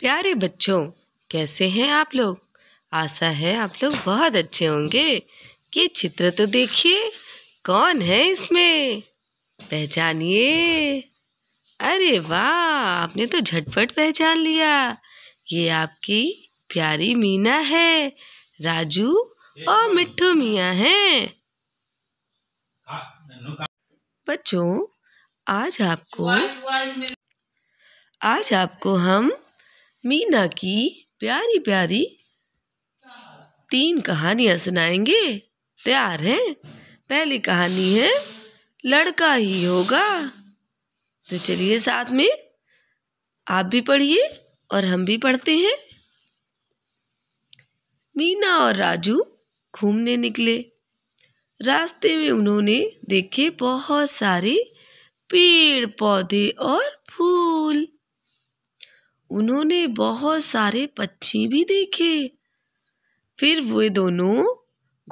प्यारे बच्चों कैसे हैं आप लोग आशा है आप लोग बहुत अच्छे होंगे ये चित्र तो देखिए कौन है इसमें पहचानिए अरे वाह आपने तो झटपट पहचान लिया ये आपकी प्यारी मीना है राजू और मिठू मियाँ हैं बच्चों आज आपको आज आपको हम मीना की प्यारी प्यारी तीन कहानियाँ सुनाएंगे तैयार हैं पहली कहानी है लड़का ही होगा तो चलिए साथ में आप भी पढ़िए और हम भी पढ़ते हैं मीना और राजू घूमने निकले रास्ते में उन्होंने देखे बहुत सारे पेड़ पौधे और फूल उन्होंने बहुत सारे पक्षी भी देखे फिर वे दोनों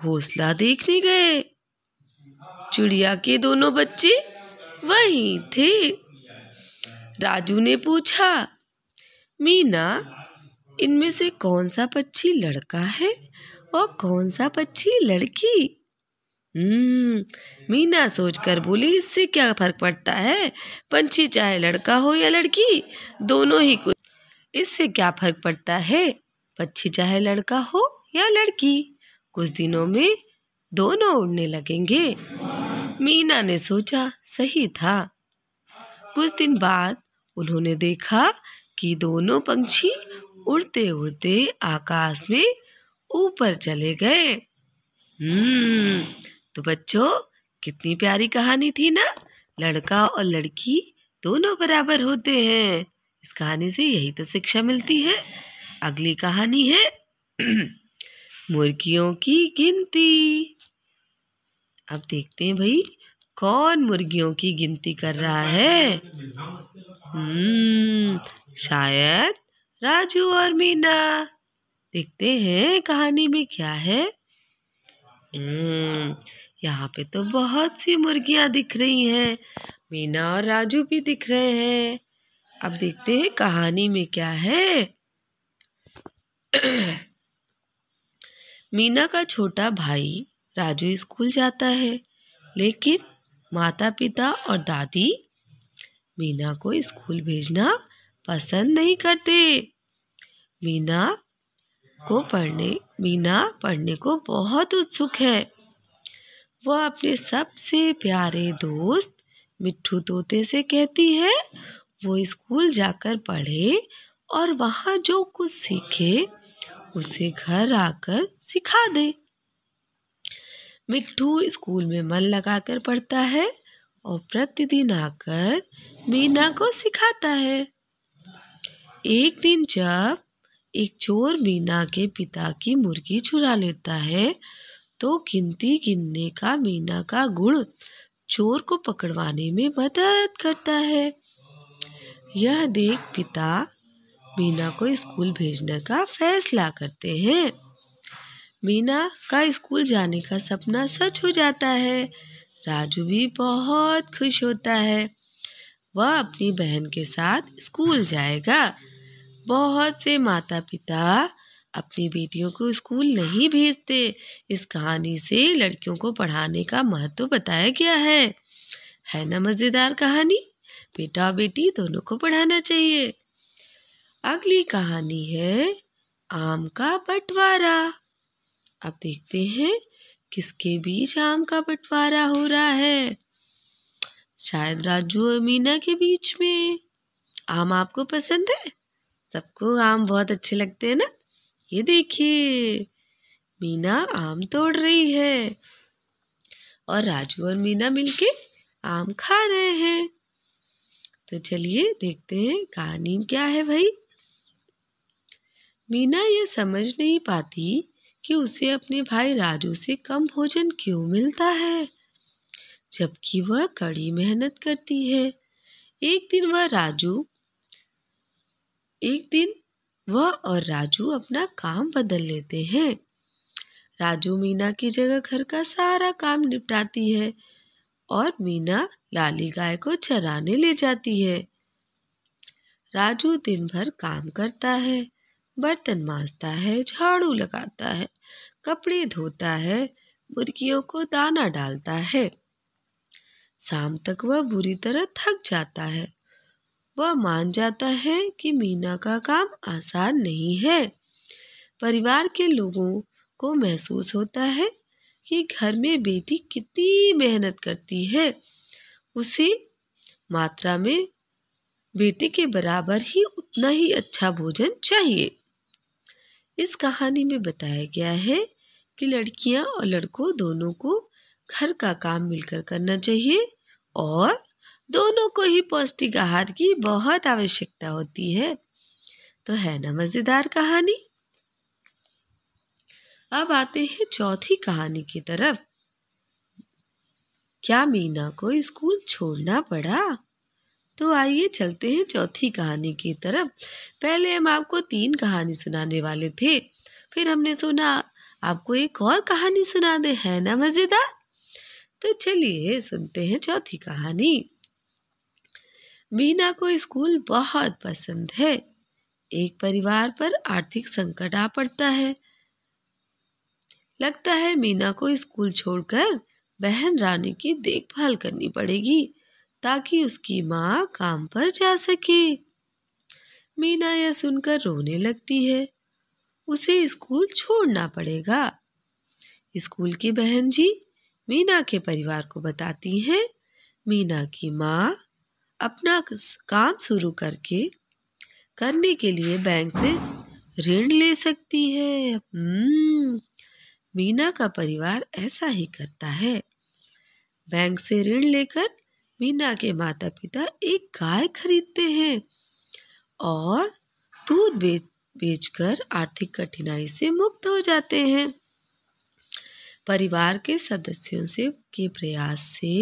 घोसला देखने गए चिड़िया के दोनों बच्चे वहीं थे राजू ने पूछा मीना इनमें से कौन सा पक्षी लड़का है और कौन सा पक्षी लड़की हम्म मीना सोचकर बोली इससे क्या फर्क पड़ता है पंछी चाहे लड़का हो या लड़की दोनों ही कुछ इससे क्या फर्क पड़ता है पक्षी चाहे लड़का हो या लड़की कुछ दिनों में दोनों उड़ने लगेंगे मीना ने सोचा सही था कुछ दिन बाद उन्होंने देखा कि दोनों पंछी उड़ते उड़ते आकाश में ऊपर चले गए हम्म तो बच्चों कितनी प्यारी कहानी थी ना लड़का और लड़की दोनों बराबर होते हैं इस कहानी से यही तो शिक्षा मिलती है अगली कहानी है मुर्गियों की गिनती अब देखते हैं भाई कौन मुर्गियों की गिनती कर रहा है हम्म, शायद राजू और मीना देखते हैं कहानी में क्या है हम्म, यहाँ पे तो बहुत सी मुर्गियाँ दिख रही हैं मीना और राजू भी दिख रहे हैं अब देखते हैं कहानी में क्या है मीना का छोटा भाई राजू स्कूल जाता है लेकिन माता पिता और दादी मीना को स्कूल भेजना पसंद नहीं करते मीना को पढ़ने मीना पढ़ने को बहुत उत्सुक है वह अपने सबसे प्यारे दोस्त मिट्ठू तोते से कहती है वो स्कूल जाकर पढ़े और वहाँ जो कुछ सीखे उसे घर आकर सिखा दे मिट्टू स्कूल में मन लगाकर पढ़ता है और प्रतिदिन आकर मीना को सिखाता है एक दिन जब एक चोर मीना के पिता की मुर्गी चुरा लेता है तो गिनती गिनने का मीना का गुण चोर को पकड़वाने में मदद करता है यह देख पिता मीना को स्कूल भेजने का फैसला करते हैं मीना का स्कूल जाने का सपना सच हो जाता है राजू भी बहुत खुश होता है वह अपनी बहन के साथ स्कूल जाएगा बहुत से माता पिता अपनी बेटियों को स्कूल नहीं भेजते इस कहानी से लड़कियों को पढ़ाने का महत्व बताया गया है है ना मज़ेदार कहानी बेटा बेटी दोनों को पढ़ाना चाहिए अगली कहानी है आम का बंटवारा अब देखते हैं किसके बीच आम का बंटवारा हो रहा है शायद राजू और मीना के बीच में आम आपको पसंद है सबको आम बहुत अच्छे लगते हैं ना ये देखिए मीना आम तोड़ रही है और राजू और मीना मिलके आम खा रहे हैं तो चलिए देखते हैं कहानी क्या है भाई मीना यह समझ नहीं पाती कि उसे अपने भाई राजू से कम भोजन क्यों मिलता है जबकि वह कड़ी मेहनत करती है एक दिन वह राजू एक दिन वह और राजू अपना काम बदल लेते हैं राजू मीना की जगह घर का सारा काम निपटाती है और मीना लाली गाय को चराने ले जाती है राजू दिन भर काम करता है बर्तन मांजता है झाड़ू लगाता है कपड़े धोता है मुर्गियों को दाना डालता है शाम तक वह बुरी तरह थक जाता है वह मान जाता है कि मीना का काम आसान नहीं है परिवार के लोगों को महसूस होता है कि घर में बेटी कितनी मेहनत करती है उसे मात्रा में बेटे के बराबर ही उतना ही अच्छा भोजन चाहिए इस कहानी में बताया गया है कि लड़कियां और लड़कों दोनों को घर का काम मिलकर करना चाहिए और दोनों को ही पौष्टिक आहार की बहुत आवश्यकता होती है तो है ना मज़ेदार कहानी अब आते हैं चौथी कहानी की तरफ क्या मीना को स्कूल छोड़ना पड़ा तो आइए चलते हैं चौथी कहानी की तरफ पहले हम आपको तीन कहानी सुनाने वाले थे फिर हमने सुना आपको एक और कहानी सुना दे है ना मज़ेदार तो चलिए सुनते हैं चौथी कहानी मीना को स्कूल बहुत पसंद है एक परिवार पर आर्थिक संकट आ पड़ता है लगता है मीना को स्कूल छोड़कर बहन रानी की देखभाल करनी पड़ेगी ताकि उसकी माँ काम पर जा सके मीना यह सुनकर रोने लगती है उसे स्कूल छोड़ना पड़ेगा स्कूल की बहन जी मीना के परिवार को बताती हैं मीना की माँ अपना काम शुरू करके करने के लिए बैंक से ऋण ले सकती है हम्म। मीना का परिवार ऐसा ही करता है बैंक से ऋण लेकर मीना के माता पिता एक गाय खरीदते हैं और दूध बेच बेचकर आर्थिक कठिनाई से मुक्त हो जाते हैं परिवार के सदस्यों से के प्रयास से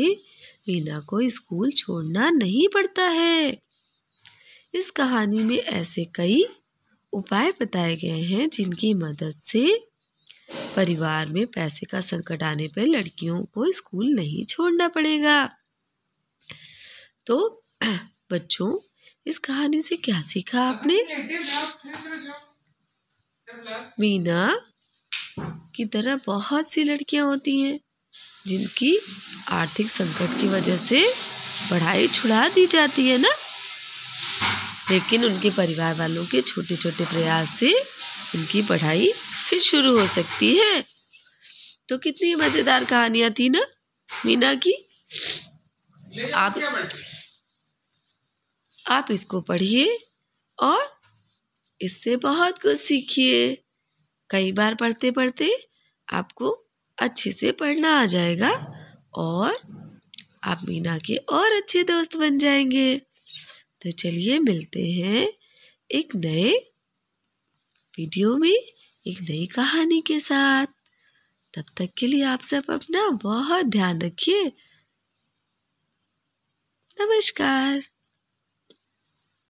मीना को स्कूल छोड़ना नहीं पड़ता है इस कहानी में ऐसे कई उपाय बताए गए हैं जिनकी मदद से परिवार में पैसे का संकट आने पर लड़कियों को स्कूल नहीं छोड़ना पड़ेगा तो बच्चों इस कहानी से क्या सीखा आपने मीना की तरह बहुत सी लड़कियां होती हैं जिनकी आर्थिक संकट की वजह से पढ़ाई छुड़ा दी जाती है ना लेकिन उनके परिवार वालों के छोटे छोटे प्रयास से उनकी पढ़ाई फिर शुरू हो सकती है तो कितनी मज़ेदार कहानियाँ थी ना मीना की आप आप इसको पढ़िए और इससे बहुत कुछ सीखिए कई बार पढ़ते पढ़ते आपको अच्छे से पढ़ना आ जाएगा और आप मीना के और अच्छे दोस्त बन जाएंगे तो चलिए मिलते हैं एक नए वीडियो में एक नई कहानी के साथ तब तक के लिए आप सब अपना बहुत ध्यान रखिए नमस्कार